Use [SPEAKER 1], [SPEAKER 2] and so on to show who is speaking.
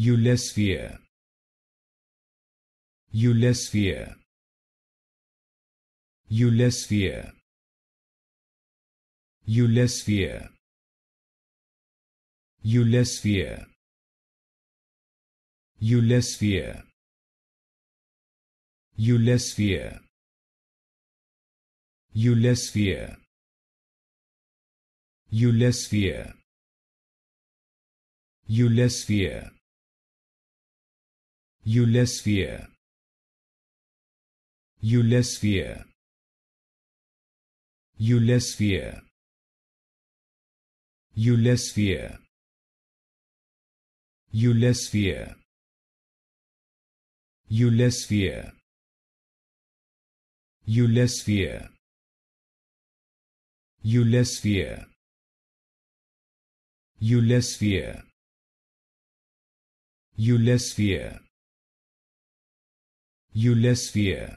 [SPEAKER 1] You You You You You less less less less less fear. fear. fear. fear. fear. You less fear. You less fear. You less fear. You You You You You less less less less less fear. fear. fear. fear. fear. You less fear. You less fear. You less fear. Eulysphere